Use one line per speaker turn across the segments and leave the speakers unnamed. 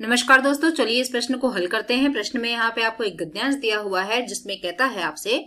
नमस्कार दोस्तों चलिए इस प्रश्न को हल करते हैं प्रश्न में यहाँ पे आपको एक गद्यांश दिया हुआ है जिसमें कहता है आपसे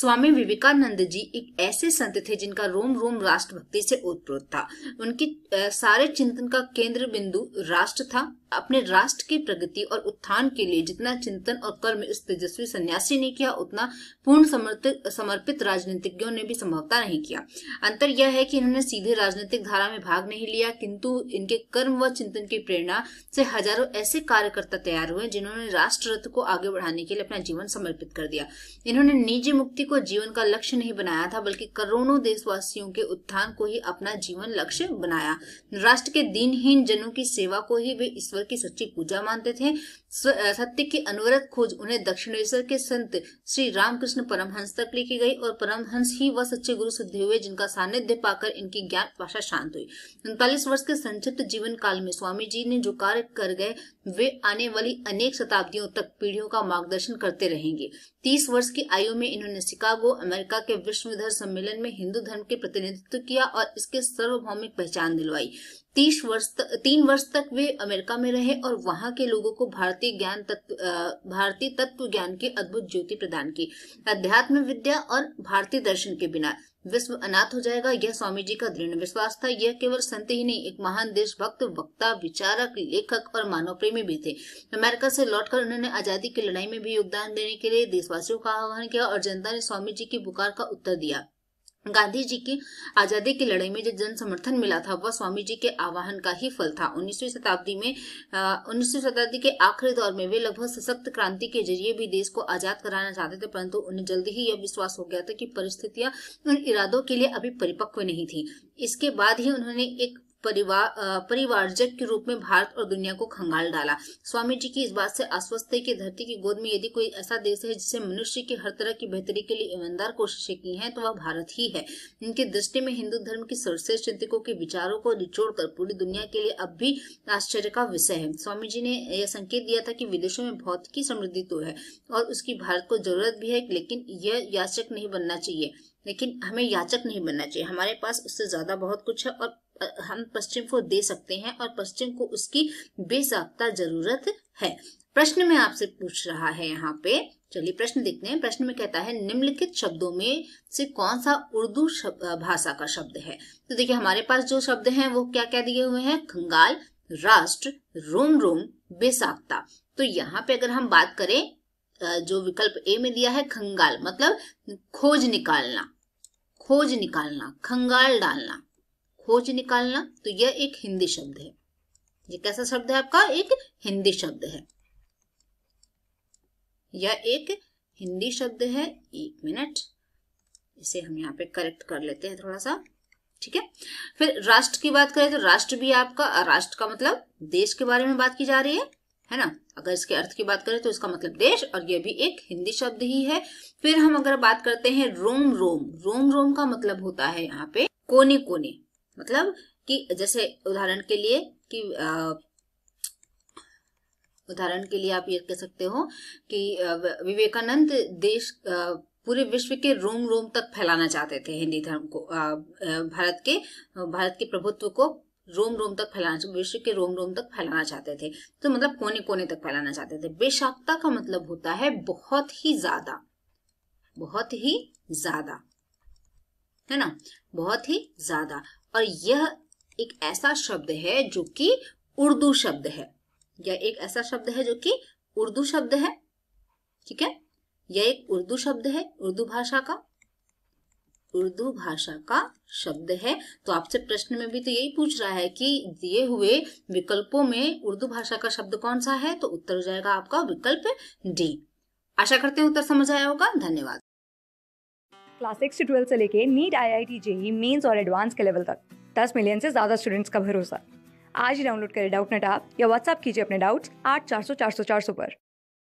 स्वामी विवेकानंद जी एक ऐसे संत थे जिनका रोम रोम राष्ट्रभक्ति से उत्प्रोत था उनके सारे चिंतन का केंद्र बिंदु राष्ट्र था अपने राष्ट्र की प्रगति और उत्थान के लिए जितना चिंतन और कर्म इस तेजस्वी सन्यासी ने किया उतना पूर्ण समर्पित समर्पित राजनीतिज्ञों ने भी संभवता नहीं किया अंतर यह है कि इन्होंने सीधे राजनीतिक धारा में भाग नहीं लिया किंतु इनके कर्म व चिंतन की प्रेरणा से हजारों ऐसे कार्यकर्ता तैयार हुए जिन्होंने राष्ट्र रथ को आगे बढ़ाने के लिए अपना जीवन समर्पित कर दिया इन्होंने निजी मुक्ति को जीवन का लक्ष्य नहीं बनाया था बल्कि करोड़ों देशवासियों के उत्थान को ही अपना जीवन लक्ष्य बनाया राष्ट्र के दिनहीन जनों की सेवा को ही वे ईश्वर की सच्ची पूजा मानते थे सत्य की अनवरत खोज उन्हें दक्षिणेश्वर के संत श्री रामकृष्ण परमहंस तक लिखी गई और परमहंस ही वह सच्चे गुरु सिद्ध हुए जिनका सानिध्य पाकर इनकी ज्ञान भाषा शांत हुई उनतालीस वर्ष के संक्षिप्त जीवन काल में स्वामी जी ने जो कार्य कर गए वे आने वाली अनेक शताब्दियों तक पीढ़ियों का मार्गदर्शन करते रहेंगे तीस वर्ष की आयु में इन्होंने शिकागो अमेरिका के विश्वधर सम्मेलन में हिंदू धर्म के प्रतिनिधित्व किया और इसके सार्वभौमिक पहचान दिलवाई तीस वर्ष तीन वर्ष तक वे अमेरिका में रहे और वहां के लोगों को भारतीय ज्ञान तत्व भारतीय तत्व ज्ञान की अद्भुत ज्योति प्रदान की अध्यात्म विद्या और भारतीय दर्शन के बिना विश्व अनाथ हो जाएगा यह स्वामी जी का दृढ़ विश्वास था यह केवल संत ही नहीं एक महान देशभक्त वक्ता विचारक लेखक और मानव प्रेमी भी थे अमेरिका से लौटकर उन्होंने आजादी की लड़ाई में भी योगदान देने के लिए देशवासियों का आह्वान किया और जनता ने स्वामी जी की पुकार का उत्तर दिया गांधी जी की आजादी की लड़ाई में जो जन समर्थन मिला था वह स्वामी जी के आवाहन का ही फल था उन्नीसवी शताब्दी में उन्नीसवी शताब्दी के आखिरी दौर में वे लगभग सशक्त क्रांति के जरिए भी देश को आजाद कराना चाहते थे परंतु उन्हें जल्दी ही यह विश्वास हो गया था कि परिस्थितियां उन इरादों के लिए अभी परिपक्व नहीं थी इसके बाद ही उन्होंने एक परिवार परिवारजक के रूप में भारत और दुनिया को खंगाल डाला स्वामी जी की इस बात से आश्वस्त है कि धरती की गोद में यदि कोई ऐसा देश है जिसे मनुष्य की हर तरह की बेहतरी के लिए ईमानदार कोशिशें की हैं तो वह भारत ही है इनकी दृष्टि में हिंदू धर्म की सर्वश्रेष्ठ चिंतकों के विचारों को कर पूरी दुनिया के लिए अब भी आश्चर्य का विषय है स्वामी जी ने यह संकेत दिया था कि विदेशों में भौतिकी समृद्धि तो है और उसकी भारत को जरूरत भी है लेकिन यह याचक नहीं बनना चाहिए लेकिन हमें याचक नहीं बनना चाहिए हमारे पास उससे ज्यादा बहुत कुछ है और हम पश्चिम को दे सकते हैं और पश्चिम को उसकी बेसाबता जरूरत है प्रश्न में आपसे पूछ रहा है यहाँ पे चलिए प्रश्न देखते हैं प्रश्न में कहता है निम्नलिखित शब्दों में से कौन सा उर्दू भाषा का शब्द है तो देखिए हमारे पास जो शब्द हैं वो क्या क्या दिए हुए हैं खंगाल राष्ट्र रोम रोम बेसाख्ता तो यहाँ पे अगर हम बात करें जो विकल्प ए में दिया है खंगाल मतलब खोज निकालना खोज निकालना खंगाल डालना खोज निकालना तो यह एक हिंदी शब्द है ये कैसा शब्द है आपका एक हिंदी शब्द है यह एक हिंदी शब्द है एक मिनट इसे हम यहाँ पे करेक्ट कर लेते हैं थोड़ा सा ठीक है फिर राष्ट्र की बात करें तो राष्ट्र भी आपका राष्ट्र का मतलब देश के बारे में बात की जा रही है है ना अगर इसके अर्थ की बात करें तो इसका मतलब देश और ये भी एक हिंदी शब्द ही है फिर हम अगर बात करते हैं रोम रोम रोम रोम का मतलब होता है यहाँ पे कोने कोने मतलब कि जैसे उदाहरण के लिए कि उदाहरण के लिए आप ये कह सकते हो कि विवेकानंद देश पूरे विश्व के रोम रोम तक फैलाना चाहते थे हिंदी धर्म को भारत के भारत के प्रभुत्व को रोम रोम तक फैलाना विश्व के रोम रोम तक फैलाना चाहते थे तो मतलब कोने कोने तक फैलाना चाहते थे बेशाखता का मतलब होता है बहुत ही ज्यादा बहुत ही ज्यादा है ना बहुत ही ज्यादा और यह एक ऐसा शब्द है जो कि उर्दू शब्द है यह एक ऐसा शब्द है जो कि उर्दू शब्द है ठीक है यह एक उर्दू शब्द है उर्दू भाषा का उर्दू भाषा का शब्द है तो आपसे प्रश्न में भी तो यही पूछ रहा है कि दिए हुए विकल्पों में उर्दू भाषा का शब्द कौन सा है तो उत्तर हो जाएगा आपका विकल्प डी आशा करते हैं उत्तर समझ आया होगा धन्यवाद क्लास सिक्स से ट्वेल्थ से लेके NEET I I T JEE Mains और एडवांस के लेवल तक दस मिलियन से ज़्यादा स्टूडेंट्स का भरोसा आज ही डाउनलोड करें डाउट नेट आप या व्हाट्सअप कीजिए अपने डाउट्स आठ चार सौ चार सौ चार सौ पर